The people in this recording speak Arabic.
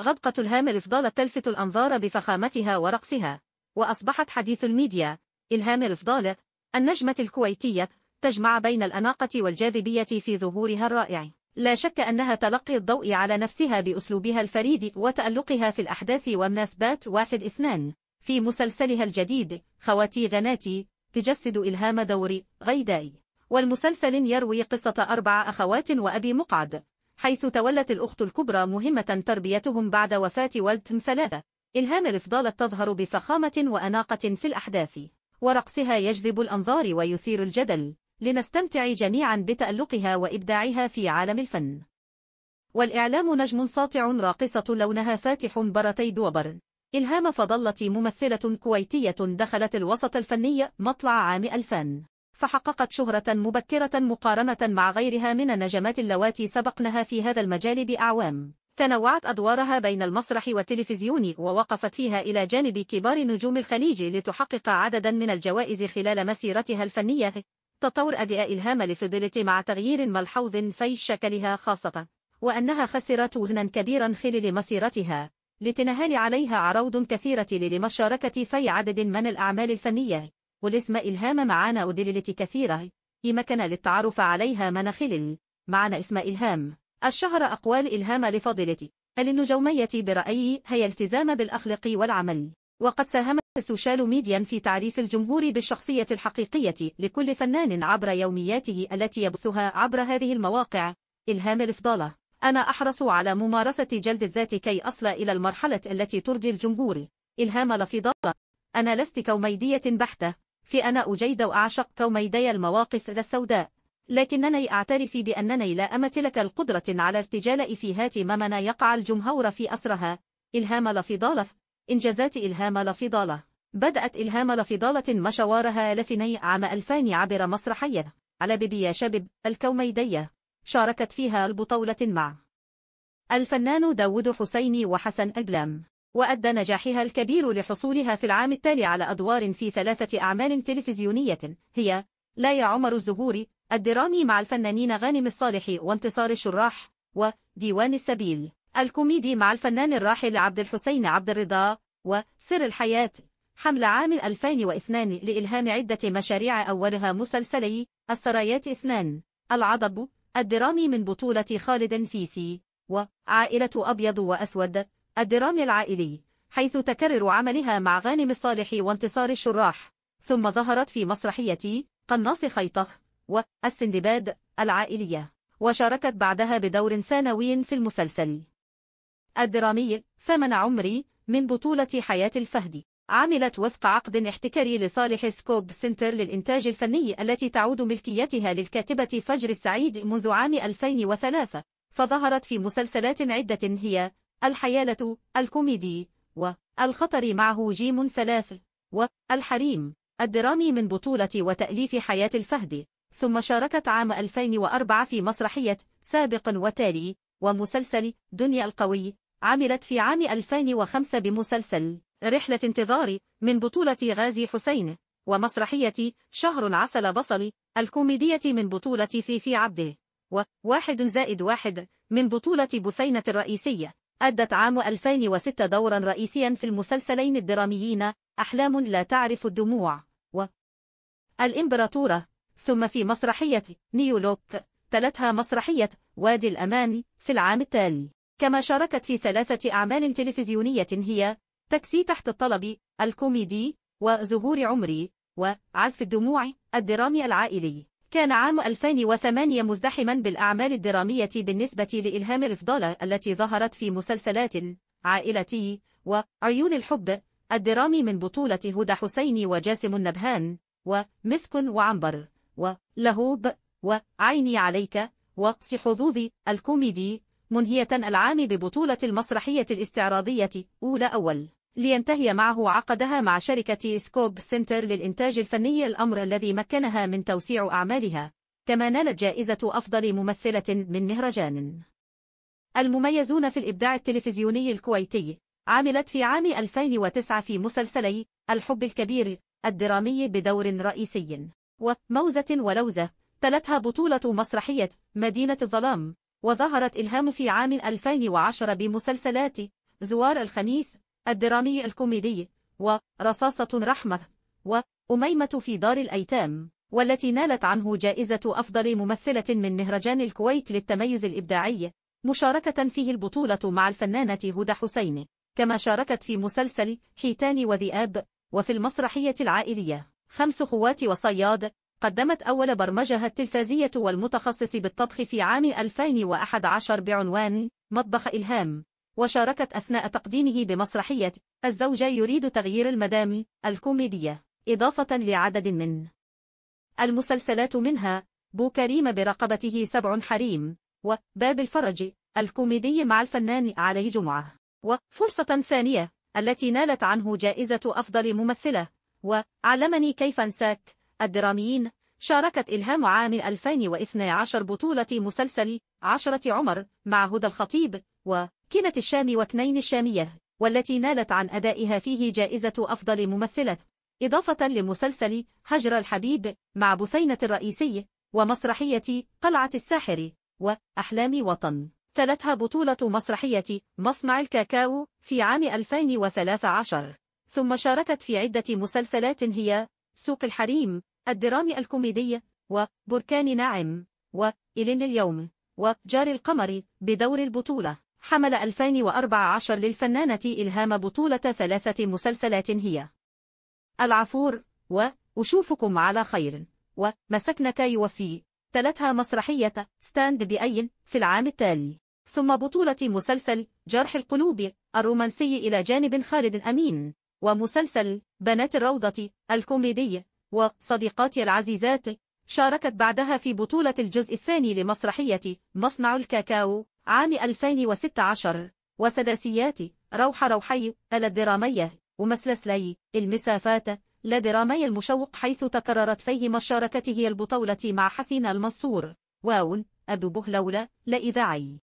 غبقة الهامر ضالت تلفت الأنظار بفخامتها ورقصها وأصبحت حديث الميديا الهامر ضالت النجمة الكويتية تجمع بين الأناقة والجاذبية في ظهورها الرائع لا شك أنها تلقي الضوء على نفسها بأسلوبها الفريد وتألقها في الأحداث ومناسبات واحد اثنان في مسلسلها الجديد خواتي غناتي تجسد إلهام دور غيداي والمسلسل يروي قصة أربع أخوات وأبي مقعد حيث تولت الأخت الكبرى مهمة تربيتهم بعد وفاة والدهم ثلاثة إلهام فضلت تظهر بفخامة وأناقة في الأحداث ورقصها يجذب الأنظار ويثير الجدل لنستمتع جميعا بتألقها وإبداعها في عالم الفن والإعلام نجم ساطع راقصة لونها فاتح برتي دوبر إلهام فضلت ممثلة كويتية دخلت الوسط الفني مطلع عام 2000 فحققت شهرة مبكرة مقارنة مع غيرها من النجمات اللواتي سبقنها في هذا المجال بأعوام تنوعت أدوارها بين المسرح والتلفزيون ووقفت فيها إلى جانب كبار نجوم الخليج لتحقق عددا من الجوائز خلال مسيرتها الفنية تطور أداء إلهام لفضيلة مع تغيير ملحوظ في شكلها خاصة وأنها خسرت وزنا كبيرا خلال مسيرتها لتنهال عليها عروض كثيرة للمشاركة في عدد من الأعمال الفنية والاسم إلهام معانا أدللت كثيرة مكن للتعرف عليها مناخل معنى اسم إلهام الشهر أقوال إلهام لفضلتي النجومية برأيي هي التزام بالأخلاق والعمل وقد ساهم السوشيال ميديا في تعريف الجمهور بالشخصية الحقيقية لكل فنان عبر يومياته التي يبثها عبر هذه المواقع إلهام الفضالة أنا أحرص على ممارسة جلد الذات كي أصل إلى المرحلة التي ترضي الجمهور إلهام لفضالة أنا لست كوميدية بحتة في أنا أجيد وأعشق كوميدي المواقف السوداء لكنني أعترف بأنني لا أمتلك القدرة على ارتجال إفيهات ممن يقع الجمهور في أسرها إلهام لفضالة إنجازات إلهام لفضالة بدأت إلهام لفضالة مشوارها لفني عام 2000 عبر مسرحية على بيبي يا شبب الكوميدية شاركت فيها البطولة مع الفنان داود حسيني وحسن أجلام وأدى نجاحها الكبير لحصولها في العام التالي على أدوار في ثلاثة أعمال تلفزيونية هي لا يا عمر الزهوري الدرامي مع الفنانين غانم الصالح وانتصار الشراح وديوان السبيل الكوميدي مع الفنان الراحل عبد الحسين عبد الرضا وسر الحياة حمل عام 2002 لإلهام عدة مشاريع أولها مسلسلي السرايات اثنان العضب الدرامي من بطولة خالد فيسي وعائلة أبيض وأسود الدرامي العائلي حيث تكرر عملها مع غانم الصالح وانتصار الشراح ثم ظهرت في مسرحية قناص خيطه والسندباد العائلية وشاركت بعدها بدور ثانوي في المسلسل الدرامي ثمن عمري من بطولة حياة الفهدي عملت وفق عقد احتكاري لصالح سكوب سنتر للإنتاج الفني التي تعود ملكيتها للكاتبة فجر السعيد منذ عام 2003 فظهرت في مسلسلات عدة هي الحيالة الكوميدي والخطر معه جيم ثلاث والحريم الدرامي من بطولة وتأليف حياة الفهد ثم شاركت عام 2004 في مسرحية سابق وتالي ومسلسل دنيا القوي عملت في عام 2005 بمسلسل رحلة انتظار من بطولة غازي حسين ومسرحية شهر عسل بصل الكوميدية من بطولة فيفي عبده وواحد زائد واحد من بطولة بثينة الرئيسية أدت عام 2006 دورا رئيسيا في المسلسلين الدراميين أحلام لا تعرف الدموع و الإمبراطورة ثم في مسرحية نيولوك تلتها مسرحية وادي الأمان في العام التالي كما شاركت في ثلاثة أعمال تلفزيونية هي تاكسي تحت الطلب الكوميدي وزهور عمري وعزف الدموع الدرامي العائلي كان عام 2008 مزدحما بالأعمال الدرامية بالنسبة لإلهام رفضالة التي ظهرت في مسلسلات عائلتي وعيون الحب الدرامي من بطولة هدى حسيني وجاسم النبهان ومسك وعنبر ولهوب وعيني عليك وقص حظوظي الكوميدي منهية العام ببطولة المسرحية الاستعراضية أولى أول لينتهي معه عقدها مع شركة سكوب سنتر للإنتاج الفني الأمر الذي مكنها من توسيع أعمالها كما نالت جائزة أفضل ممثلة من مهرجان المميزون في الإبداع التلفزيوني الكويتي عملت في عام 2009 في مسلسلي الحب الكبير الدرامي بدور رئيسي وموزة ولوزة تلتها بطولة مسرحية مدينة الظلام وظهرت إلهام في عام 2010 بمسلسلات زوار الخميس الدرامي الكوميدي ورصاصة رحمة وأميمة في دار الأيتام والتي نالت عنه جائزة أفضل ممثلة من مهرجان الكويت للتميز الإبداعي مشاركة فيه البطولة مع الفنانة هدى حسين كما شاركت في مسلسل حيتان وذئاب وفي المسرحية العائلية خمس خوات وصياد قدمت أول برمجها التلفازية والمتخصص بالطبخ في عام 2011 بعنوان مطبخ إلهام وشاركت أثناء تقديمه بمسرحية الزوجة يريد تغيير المدام الكوميدية إضافة لعدد من المسلسلات منها بو كريم برقبته سبع حريم وباب الفرج الكوميدي مع الفنان علي جمعة وفرصة ثانية التي نالت عنه جائزة أفضل ممثلة وعلمني كيف أنساك الدراميين شاركت إلهام عام 2012 بطولة مسلسل عشرة عمر مع هدى الخطيب وكنة الشام وكنين الشامية والتي نالت عن أدائها فيه جائزة أفضل ممثلة إضافة لمسلسل هجر الحبيب مع بثينة الرئيسي ومسرحية قلعة الساحر وأحلام وطن تلتها بطولة مسرحية مصنع الكاكاو في عام 2013 ثم شاركت في عدة مسلسلات هي سوق الحريم الدرامي الكوميدي وبركان ناعم وإلين اليوم وجار القمر بدور البطولة حمل 2014 للفنانة إلهام بطولة ثلاثة مسلسلات هي العفور وأشوفكم على خير ومسكنك يوفي تلتها مسرحية ستاند بأي في العام التالي ثم بطولة مسلسل جرح القلوب الرومانسي إلى جانب خالد أمين ومسلسل بنات الروضة الكوميدي وصديقاتي العزيزات شاركت بعدها في بطولة الجزء الثاني لمسرحية مصنع الكاكاو عام 2016 وسداسيات روح روحي الدرامية ومسلسلي المسافات لا المشوق حيث تكررت فيه مشاركته البطولة مع حسين المنصور واون أبو بهلولة لا إذاعي